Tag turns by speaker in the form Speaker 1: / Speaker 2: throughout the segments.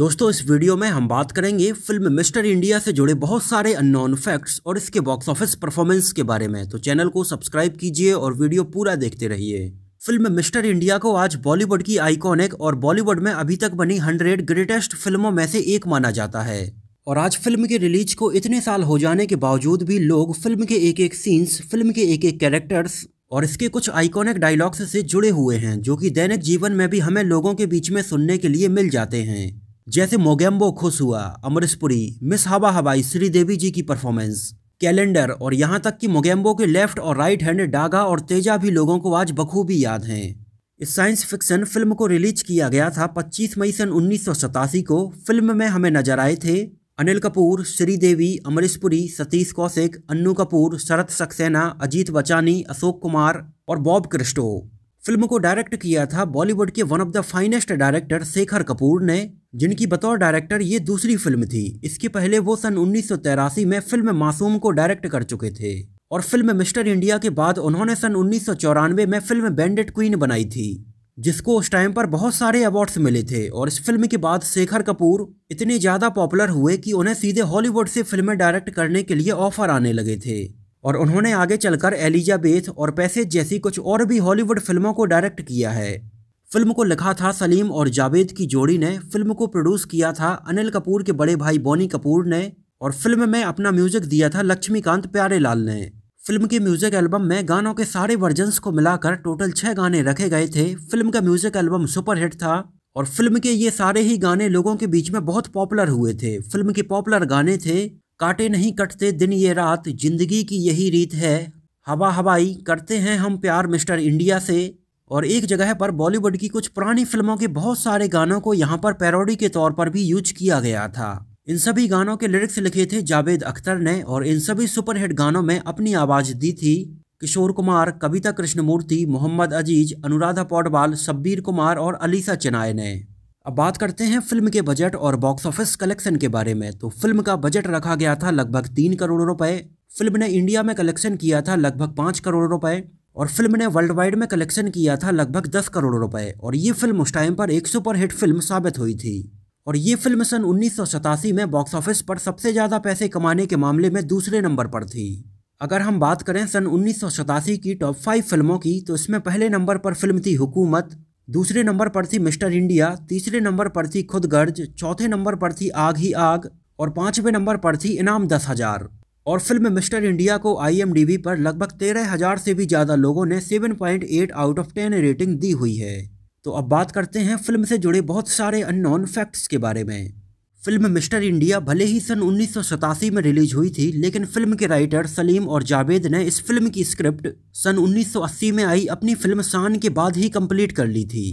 Speaker 1: दोस्तों इस वीडियो में हम बात करेंगे फिल्म मिस्टर इंडिया से जुड़े बहुत सारे अननोन फैक्ट्स और इसके बॉक्स ऑफिस परफॉर्मेंस के बारे में तो चैनल को सब्सक्राइब कीजिए और वीडियो पूरा देखते रहिए फिल्म मिस्टर इंडिया को आज बॉलीवुड की आइकॉनिक और बॉलीवुड में अभी तक बनी हंड्रेड ग्रेटेस्ट फिल्मों में से एक माना जाता है और आज फिल्म के रिलीज को इतने साल हो जाने के बावजूद भी लोग फिल्म के एक एक सीन्स फिल्म के एक एक कैरेक्टर्स और इसके कुछ आइकॉनिक डायलॉग्स से जुड़े हुए हैं जो कि दैनिक जीवन में भी हमें लोगों के बीच में सुनने के लिए मिल जाते हैं जैसे मोगेम्बो खुश हुआ अमरीशपुरी मिस हवा हवाई श्रीदेवी जी की परफॉर्मेंस कैलेंडर और यहाँ तक कि मोगेम्बो के लेफ्ट और राइट हैंड डागा और तेजा भी लोगों को आज बखूबी याद हैं इस साइंस फिक्शन फिल्म को रिलीज किया गया था 25 मई सन उन्नीस को फिल्म में हमें नजर आए थे अनिल कपूर श्रीदेवी अमरीशपुरी सतीश कौशिक अन्नू कपूर शरद सक्सेना अजीत बचानी अशोक कुमार और बॉब क्रिस्टो फिल्म को डायरेक्ट किया था बॉलीवुड के one of the finest director Shekhar Kapoor ने जिनकी बतौर डायरेक्टर ये दूसरी फिल्म थी इसके पहले वो सन उन्नीस में फिल्म मासूम को डायरेक्ट कर चुके थे और फिल्म मिस्टर इंडिया के बाद उन्होंने सन उन्नीस में फिल्म बैंडेड क्वीन बनाई थी जिसको उस टाइम पर बहुत सारे अवार्ड्स मिले थे और इस फिल्म के बाद शेखर कपूर इतने ज़्यादा पॉपुलर हुए कि उन्हें सीधे हॉलीवुड से फिल्में डायरेक्ट करने के लिए ऑफर आने लगे थे और उन्होंने आगे चलकर एलिजाबेथ और पैसेज जैसी कुछ और भी हॉलीवुड फिल्मों को डायरेक्ट किया है फिल्म को लिखा था सलीम और जावेद की जोड़ी ने फिल्म को प्रोड्यूस किया था अनिल कपूर के बड़े भाई बोनी कपूर ने और फिल्म में अपना म्यूजिक दिया था लक्ष्मीकांत प्यारेलाल ने फिल्म के म्यूजिक एल्बम में गानों के सारे वर्जन्स को मिलाकर टोटल छः गाने रखे गए थे फिल्म का म्यूजिक एल्बम सुपरहिट था और फिल्म के ये सारे ही गाने लोगों के बीच में बहुत पॉपुलर हुए थे फिल्म के पॉपुलर गाने थे काटे नहीं कटते दिन ये रात जिंदगी की यही रीत है हवा हवाई करते हैं हम प्यार मिस्टर इंडिया से और एक जगह पर बॉलीवुड की कुछ पुरानी फिल्मों के बहुत सारे गानों को यहाँ पर पैरोडी के तौर पर भी यूज किया गया था इन सभी गानों के लिरिक्स लिखे थे जावेद अख्तर ने और इन सभी सुपरहिट गानों में अपनी आवाज दी थी किशोर कुमार कविता कृष्णमूर्ति मोहम्मद अजीज अनुराधा पौडवाल सब्बीर कुमार और अलीसा चिनाय ने अब बात करते हैं फिल्म के बजट और बॉक्स ऑफिस कलेक्शन के बारे में तो फिल्म का बजट रखा गया था लगभग तीन करोड़ रुपए फिल्म ने इंडिया में कलेक्शन किया था लगभग पाँच करोड़ रुपए और फिल्म ने वर्ल्ड वाइड में कलेक्शन किया था लगभग 10 करोड़ रुपए और ये फिल्म उस टाइम पर एक सुपर हिट फिल्म साबित हुई थी और ये फिल्म सन उन्नीस में बॉक्स ऑफिस पर सबसे ज़्यादा पैसे कमाने के मामले में दूसरे नंबर पर थी अगर हम बात करें सन उन्नीस की टॉप फाइव फिल्मों की तो इसमें पहले नंबर पर फिल्म थी हुकूमत दूसरे नंबर पर थी मिस्टर इंडिया तीसरे नंबर पर थी खुदगर्ज चौथे नंबर पर थी आग ही आग और पाँचवें नंबर पर थी इनाम दस हज़ार और फिल्म मिस्टर इंडिया को आईएमडीबी पर लगभग तेरह हजार से भी ज़्यादा लोगों ने 7.8 आउट ऑफ 10 रेटिंग दी हुई है तो अब बात करते हैं फिल्म से जुड़े बहुत सारे अननोन फैक्ट्स के बारे में फिल्म मिस्टर इंडिया भले ही सन उन्नीस में रिलीज हुई थी लेकिन फिल्म के राइटर सलीम और जावेद ने इस फिल्म की स्क्रिप्ट सन 1980 में आई अपनी फिल्म शान के बाद ही कंप्लीट कर ली थी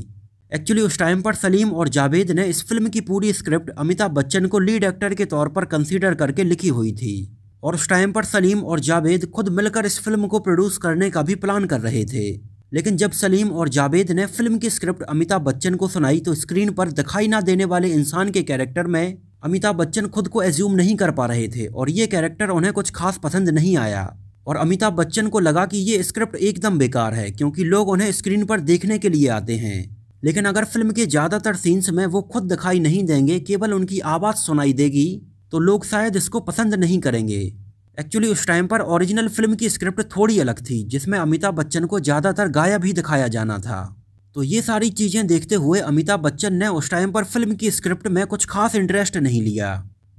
Speaker 1: एक्चुअली उस टाइम पर सलीम और जावेद ने इस फिल्म की पूरी स्क्रिप्ट अमिताभ बच्चन को लीड एक्टर के तौर पर कंसीडर करके लिखी हुई थी और उस टाइम पर सलीम और जावेद खुद मिलकर इस फिल्म को प्रोड्यूस करने का भी प्लान कर रहे थे लेकिन जब सलीम और जावेद ने फिल्म की स्क्रिप्ट अमिताभ बच्चन को सुनाई तो स्क्रीन पर दिखाई ना देने वाले इंसान के कैरेक्टर में अमिताभ बच्चन खुद को एज्यूम नहीं कर पा रहे थे और ये कैरेक्टर उन्हें कुछ खास पसंद नहीं आया और अमिताभ बच्चन को लगा कि ये स्क्रिप्ट एकदम बेकार है क्योंकि लोग उन्हें स्क्रीन पर देखने के लिए आते हैं लेकिन अगर फिल्म के ज़्यादातर सीन्स में वो खुद दिखाई नहीं देंगे केवल उनकी आवाज़ सुनाई देगी तो लोग शायद इसको पसंद नहीं करेंगे एक्चुअली उस टाइम पर ओरिजिनल फिल्म की स्क्रिप्ट थोड़ी अलग थी जिसमें अमिताभ बच्चन को ज़्यादातर गायब ही दिखाया जाना था तो ये सारी चीज़ें देखते हुए अमिताभ बच्चन ने उस टाइम पर फिल्म की स्क्रिप्ट में कुछ खास इंटरेस्ट नहीं लिया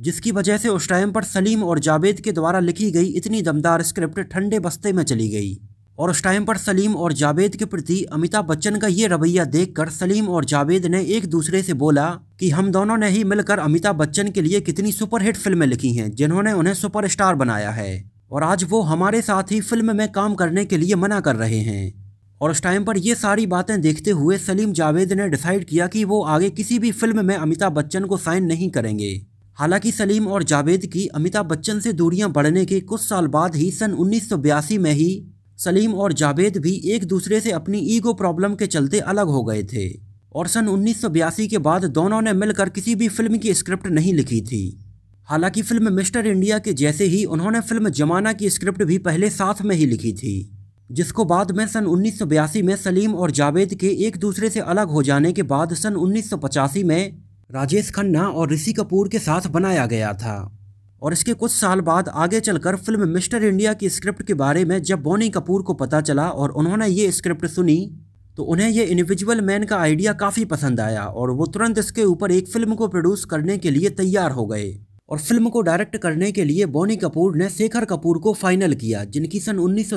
Speaker 1: जिसकी वजह से उस टाइम पर सलीम और जावेद के द्वारा लिखी गई इतनी दमदार स्क्रिप्ट ठंडे बस्ते में चली गई और उस टाइम पर सलीम और जावेद के प्रति अमिताभ बच्चन का ये रवैया देखकर सलीम और जावेद ने एक दूसरे से बोला कि हम दोनों ने ही मिलकर अमिताभ बच्चन के लिए कितनी सुपरहिट फिल्में लिखी हैं जिन्होंने उन्हें सुपरस्टार बनाया है और आज वो हमारे साथ ही फिल्म में काम करने के लिए मना कर रहे हैं और उस टाइम पर ये सारी बातें देखते हुए सलीम जावेद ने डिसाइड किया कि वो आगे किसी भी फिल्म में अमिताभ बच्चन को साइन नहीं करेंगे हालांकि सलीम और जावेद की अमिताभ बच्चन से दूरियां बढ़ने के कुछ साल बाद ही सन उन्नीस में ही सलीम और जावेद भी एक दूसरे से अपनी ईगो प्रॉब्लम के चलते अलग हो गए थे और सन उन्नीस के बाद दोनों ने मिलकर किसी भी फिल्म की स्क्रिप्ट नहीं लिखी थी हालांकि फिल्म मिस्टर इंडिया के जैसे ही उन्होंने फिल्म जमाना की स्क्रिप्ट भी पहले साथ में ही लिखी थी जिसको बाद में सन उन्नीस में सलीम और जावेद के एक दूसरे से अलग हो जाने के बाद सन उन्नीस में राजेश खन्ना और ऋषि कपूर के साथ बनाया गया था और इसके कुछ साल बाद आगे चलकर फिल्म मिस्टर इंडिया की स्क्रिप्ट के बारे में जब बोनी कपूर को पता चला और उन्होंने ये स्क्रिप्ट सुनी तो उन्हें यह इंडिविजुअल मैन का आइडिया काफ़ी पसंद आया और वो तुरंत इसके ऊपर एक फिल्म को प्रोड्यूस करने के लिए तैयार हो गए और फिल्म को डायरेक्ट करने के लिए बोनी कपूर ने शेखर कपूर को फाइनल किया जिनकी सन उन्नीस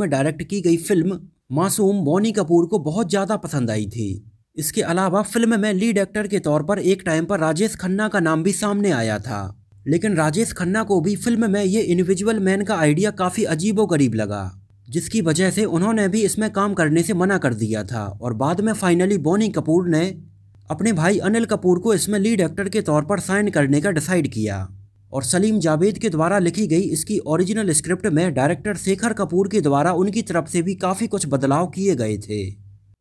Speaker 1: में डायरेक्ट की गई फिल्म मासूम बोनी कपूर को बहुत ज़्यादा पसंद आई थी इसके अलावा फिल्म में लीड एक्टर के तौर पर एक टाइम पर राजेश खन्ना का नाम भी सामने आया था लेकिन राजेश खन्ना को भी फिल्म में ये इंडिविजुअल मैन का आइडिया काफ़ी अजीबो गरीब लगा जिसकी वजह से उन्होंने भी इसमें काम करने से मना कर दिया था और बाद में फाइनली बोनी कपूर ने अपने भाई अनिल कपूर को इसमें लीड एक्टर के तौर पर साइन करने का डिसाइड किया और सलीम जावेद के द्वारा लिखी गई इसकी ओरिजिनल स्क्रिप्ट में डायरेक्टर शेखर कपूर के द्वारा उनकी तरफ से भी काफ़ी कुछ बदलाव किए गए थे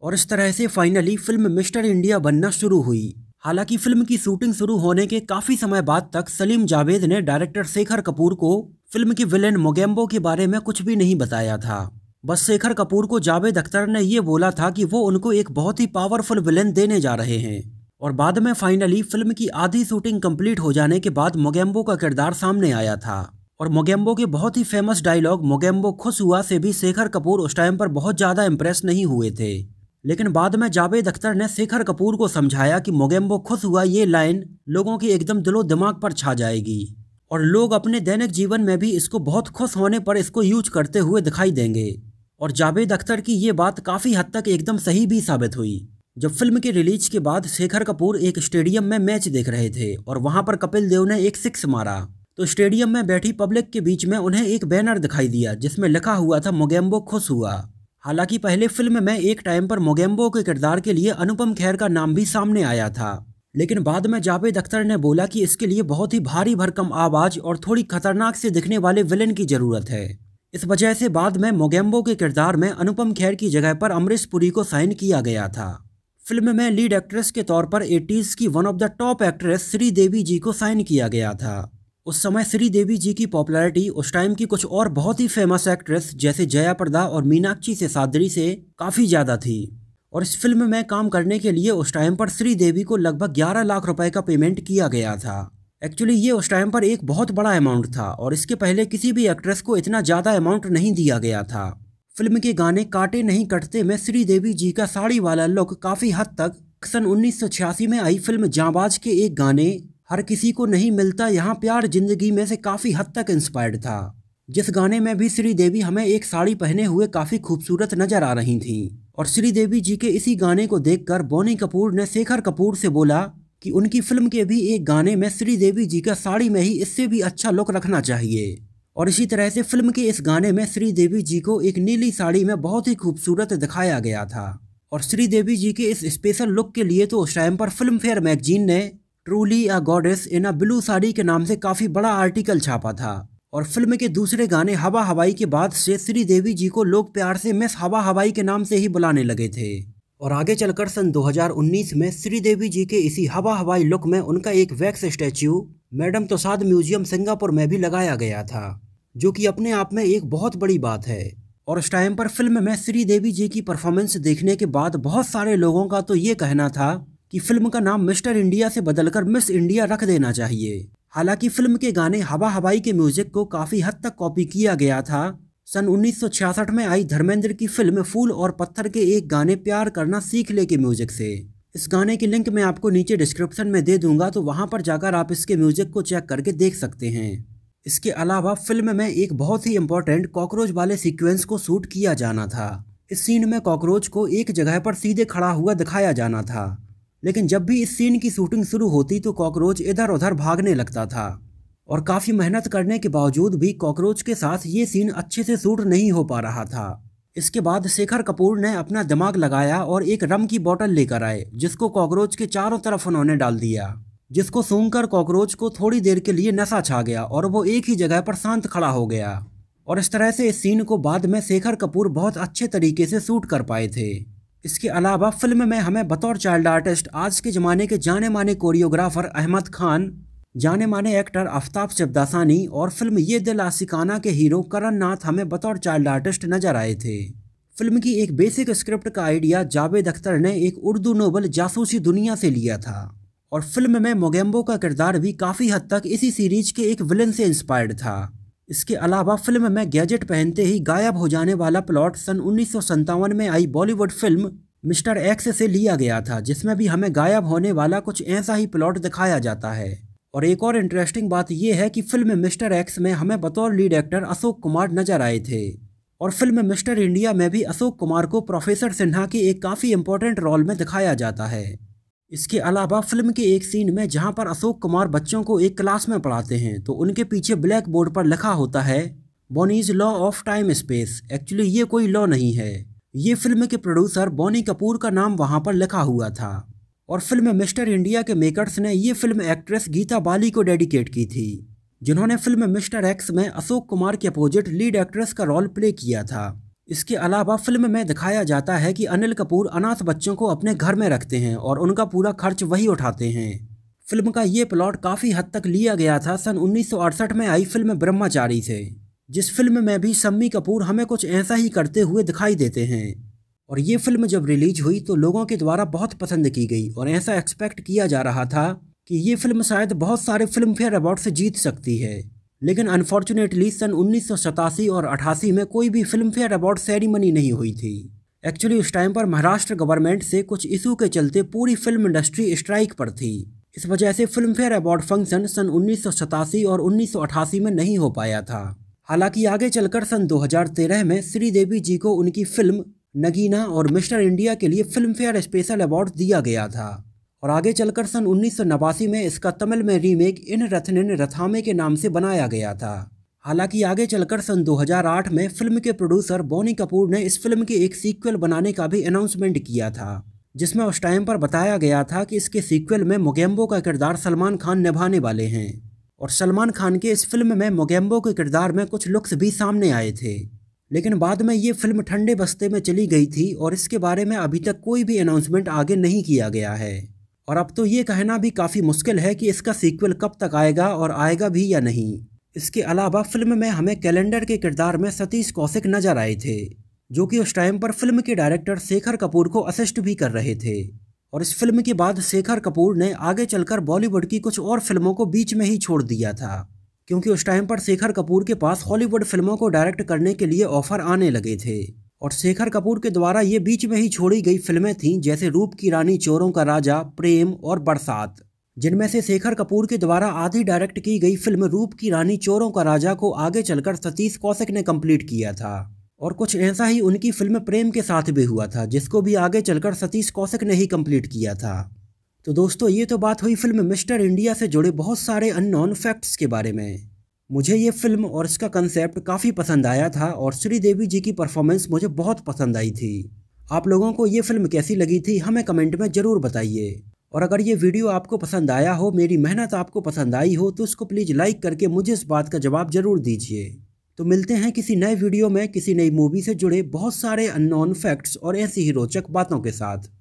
Speaker 1: और इस तरह से फाइनली फिल्म मिस्टर इंडिया बनना शुरू हुई हालांकि फिल्म की शूटिंग शुरू होने के काफ़ी समय बाद तक सलीम जावेद ने डायरेक्टर शेखर कपूर को फिल्म की विलेन मोगेम्बो के बारे में कुछ भी नहीं बताया था बस शेखर कपूर को जावेद अख्तर ने ये बोला था कि वो उनको एक बहुत ही पावरफुल विलेन देने जा रहे हैं और बाद में फाइनली फिल्म की आधी शूटिंग कंप्लीट हो जाने के बाद मोगेम्बो का किरदार सामने आया था और मोगेम्बो के बहुत ही फेमस डायलॉग मोगेम्बो खुश हुआ से भी शेखर कपूर उस टाइम पर बहुत ज़्यादा इम्प्रेस नहीं हुए थे लेकिन बाद में जावेद अख्तर ने शेखर कपूर को समझाया कि मोगेम्बो खुश हुआ ये लाइन लोगों की एकदम दिलो दिमाग पर छा जाएगी और लोग अपने दैनिक जीवन में भी इसको बहुत खुश होने पर इसको यूज करते हुए दिखाई देंगे और जावेद अख्तर की ये बात काफ़ी हद तक एकदम सही भी साबित हुई जब फिल्म के रिलीज के बाद शेखर कपूर एक स्टेडियम में मैच देख रहे थे और वहां पर कपिल देव ने एक सिक्स मारा तो स्टेडियम में बैठी पब्लिक के बीच में उन्हें एक बैनर दिखाई दिया जिसमें लिखा हुआ था मोगेम्बो खुश हुआ हालांकि पहले फिल्म में एक टाइम पर मोगेम्बो के किरदार के लिए अनुपम खैर का नाम भी सामने आया था लेकिन बाद में जावेद अख्तर ने बोला कि इसके लिए बहुत ही भारी भरकम आवाज़ और थोड़ी खतरनाक से दिखने वाले विलन की ज़रूरत है इस वजह से बाद में मोगेम्बो के किरदार में अनुपम खैर की जगह पर अमरीश पुरी को साइन किया गया था फिल्म में लीड एक्ट्रेस के तौर पर एटीज़ की one of the top actress Sridevi ji को साइन किया गया था उस समय श्रीदेवी जी की पॉपुलैरिटी उस टाइम की कुछ और बहुत ही फेमस एक्ट्रेस जैसे जया प्रदा और मीनाक्षी से सादरी से काफ़ी ज़्यादा थी और इस फिल्म में काम करने के लिए उस टाइम पर श्रीदेवी को लगभग 11 लाख रुपए का पेमेंट किया गया था एक्चुअली ये उस टाइम पर एक बहुत बड़ा अमाउंट था और इसके पहले किसी भी एक्ट्रेस को इतना ज़्यादा अमाउंट नहीं दिया गया था फिल्म के गाने काटे नहीं कटते में श्रीदेवी जी का साड़ी वाला लुक काफ़ी हद तक सन उन्नीस में आई फिल्म जाबाज के एक गाने हर किसी को नहीं मिलता यहाँ प्यार जिंदगी में से काफ़ी हद तक इंस्पायर्ड था जिस गाने में भी श्रीदेवी हमें एक साड़ी पहने हुए काफ़ी खूबसूरत नजर आ रही थीं और श्रीदेवी जी के इसी गाने को देखकर बोनी कपूर ने शेखर कपूर से बोला कि उनकी फिल्म के भी एक गाने में श्रीदेवी जी का साड़ी में ही इससे भी अच्छा लुक रखना चाहिए और इसी तरह से फिल्म के इस गाने में श्रीदेवी जी को एक नीली साड़ी में बहुत ही खूबसूरत दिखाया गया था और श्रीदेवी जी के इस स्पेशल लुक के लिए तो उस टाइम पर फिल्म फेयर मैगजीन ने truly a goddess in a blue sari के नाम से काफ़ी बड़ा आर्टिकल छापा था और फिल्म के दूसरे गाने हवा हवाई के बाद से श्री देवी जी को लोग प्यार से मिस हवा हवाई के नाम से ही बुलाने लगे थे और आगे चलकर सन 2019 में श्रीदेवी जी के इसी हवा हवाई लुक में उनका एक wax statue Madame Tussauds museum Singapore में भी लगाया गया था जो कि अपने आप में एक बहुत बड़ी बात है और उस टाइम पर फिल्म में श्रीदेवी जी की परफॉर्मेंस देखने के बाद बहुत सारे लोगों का तो ये कहना था कि फिल्म का नाम मिस्टर इंडिया से बदलकर मिस इंडिया रख देना चाहिए हालांकि फिल्म के गाने हवा हवाई के म्यूजिक को काफी हद तक कॉपी किया गया था सन 1966 में आई धर्मेंद्र की फिल्म फूल और पत्थर के एक गाने प्यार करना सीख ले के म्यूजिक से इस गाने की लिंक मैं आपको नीचे डिस्क्रिप्शन में दे दूंगा तो वहां पर जाकर आप इसके म्यूजिक को चेक करके देख सकते हैं इसके अलावा फिल्म में एक बहुत ही इंपॉर्टेंट कॉकरोच वाले सीक्वेंस को शूट किया जाना था इस सीन में कॉकरोच को एक जगह पर सीधे खड़ा हुआ दिखाया जाना था लेकिन जब भी इस सीन की शूटिंग शुरू होती तो कॉकरोच इधर उधर भागने लगता था और काफ़ी मेहनत करने के बावजूद भी कॉकरोच के साथ ये सीन अच्छे से शूट नहीं हो पा रहा था इसके बाद शेखर कपूर ने अपना दिमाग लगाया और एक रम की बोतल लेकर आए जिसको कॉकरोच के चारों तरफ उन्होंने डाल दिया जिसको सूंघकर कॉकरोच को थोड़ी देर के लिए नशा छा गया और वो एक ही जगह पर शांत खड़ा हो गया और इस तरह से इस सीन को बाद में शेखर कपूर बहुत अच्छे तरीके से शूट कर पाए थे इसके अलावा फिल्म में हमें बतौर चाइल्ड आर्टिस्ट आज के ज़माने के जाने माने कोरियोग्राफर अहमद खान जाने माने एक्टर आफ्ताब शब्दासानी और फिल्म ये दिल आसिकाना के हीरो करण नाथ हमें बतौर चाइल्ड आर्टिस्ट नजर आए थे फिल्म की एक बेसिक स्क्रिप्ट का आइडिया जावेद अख्तर ने एक उर्दू नोबल जासूसी दुनिया से लिया था और फिल्म में मोगेम्बो का किरदार भी काफ़ी हद तक इसी सीरीज के एक विलन से इंस्पायर्ड था इसके अलावा फिल्म में गैजेट पहनते ही गायब हो जाने वाला प्लॉट सन उन्नीस में आई बॉलीवुड फिल्म मिस्टर एक्स से लिया गया था जिसमें भी हमें गायब होने वाला कुछ ऐसा ही प्लॉट दिखाया जाता है और एक और इंटरेस्टिंग बात यह है कि फिल्म मिस्टर एक्स में हमें बतौर लीड एक्टर अशोक कुमार नजर आए थे और फिल्म मिस्टर इंडिया में भी अशोक कुमार को प्रोफेसर सिन्हा के एक काफ़ी इंपॉर्टेंट रोल में दिखाया जाता है इसके अलावा फिल्म के एक सीन में जहां पर अशोक कुमार बच्चों को एक क्लास में पढ़ाते हैं तो उनके पीछे ब्लैक बोर्ड पर लिखा होता है Bonnie's law of time space actually ये कोई लॉ नहीं है ये फिल्म के प्रोड्यूसर बॉनी कपूर का नाम वहाँ पर लिखा हुआ था और फिल्म मिस्टर इंडिया के मेकर्स ने ये फिल्म एक्ट्रेस गीता बाली को डेडिकेट की थी जिन्होंने फिल्म मिस्टर एक्स में अशोक कुमार के अपोजिट लीड एक्ट्रेस का रोल प्ले किया था इसके अलावा फिल्म में दिखाया जाता है कि अनिल कपूर अनाथ बच्चों को अपने घर में रखते हैं और उनका पूरा खर्च वही उठाते हैं फिल्म का ये प्लॉट काफ़ी हद तक लिया गया था सन उन्नीस में आई फिल्म ब्रह्मचारी से जिस फिल्म में भी सम्मी कपूर हमें कुछ ऐसा ही करते हुए दिखाई देते हैं और ये फिल्म जब रिलीज हुई तो लोगों के द्वारा बहुत पसंद की गई और ऐसा एक्सपेक्ट किया जा रहा था कि ये फिल्म शायद बहुत सारे फिल्म फेयर अवार्ड से जीत सकती है लेकिन अनफॉर्चुनेटली सन उन्नीस और अठासी में कोई भी फिल्म फेयर अवार्ड सेरेमनी नहीं हुई थी एक्चुअली उस टाइम पर महाराष्ट्र गवर्नमेंट से कुछ इशू के चलते पूरी फिल्म इंडस्ट्री स्ट्राइक पर थी इस वजह से फिल्म फेयर अवार्ड फंक्शन सन उन्नीस और उन्नीस में नहीं हो पाया था हालांकि आगे चलकर सन 2013 में श्रीदेवी जी को उनकी फिल्म नगीना और मिस्टर इंडिया के लिए फिल्म फेयर स्पेशल अवार्ड दिया गया था और आगे चलकर सन उन्नीस में इसका तमिल में रीमेक इन रथनिन रथामे के नाम से बनाया गया था हालांकि आगे चलकर सन 2008 में फिल्म के प्रोड्यूसर बोनी कपूर ने इस फिल्म के एक सीक्वल बनाने का भी अनाउंसमेंट किया था जिसमें उस टाइम पर बताया गया था कि इसके सीक्वल में मोगेम्बो का किरदार सलमान खान निभाने वाले हैं और सलमान खान के इस फिल्म में मोगेम्बो के किरदार में कुछ लुक्स भी सामने आए थे लेकिन बाद में ये फिल्म ठंडे बस्ते में चली गई थी और इसके बारे में अभी तक कोई भी अनाउंसमेंट आगे नहीं किया गया है और अब तो ये कहना भी काफ़ी मुश्किल है कि इसका सीक्वल कब तक आएगा और आएगा भी या नहीं इसके अलावा फिल्म में हमें कैलेंडर के किरदार में सतीश कौशिक नजर आए थे जो कि उस टाइम पर फिल्म के डायरेक्टर शेखर कपूर को असिस्ट भी कर रहे थे और इस फिल्म के बाद शेखर कपूर ने आगे चलकर बॉलीवुड की कुछ और फिल्मों को बीच में ही छोड़ दिया था क्योंकि उस टाइम पर शेखर कपूर के पास हॉलीवुड फिल्मों को डायरेक्ट करने के लिए ऑफर आने लगे थे और शेखर कपूर के द्वारा ये बीच में ही छोड़ी गई फिल्में थीं जैसे रूप की रानी चोरों का राजा प्रेम और बरसात जिनमें से शेखर कपूर के द्वारा आधी डायरेक्ट की गई फिल्म रूप की रानी चोरों का राजा को आगे चलकर सतीश कौशिक ने कंप्लीट किया था और कुछ ऐसा ही उनकी फिल्म प्रेम के साथ भी हुआ था जिसको भी आगे चलकर सतीश कौशिक ने ही कंप्लीट किया था तो दोस्तों ये तो बात हुई फिल्म मिस्टर इंडिया से जुड़े बहुत सारे अननोन फैक्ट्स के बारे में मुझे ये फिल्म और इसका कंसेप्ट काफ़ी पसंद आया था और श्रीदेवी जी की परफॉर्मेंस मुझे बहुत पसंद आई थी आप लोगों को ये फिल्म कैसी लगी थी हमें कमेंट में ज़रूर बताइए और अगर ये वीडियो आपको पसंद आया हो मेरी मेहनत आपको पसंद आई हो तो उसको प्लीज़ लाइक करके मुझे इस बात का जवाब ज़रूर दीजिए तो मिलते हैं किसी नए वीडियो में किसी नई मूवी से जुड़े बहुत सारे अननोन फैक्ट्स और ऐसी ही रोचक बातों के साथ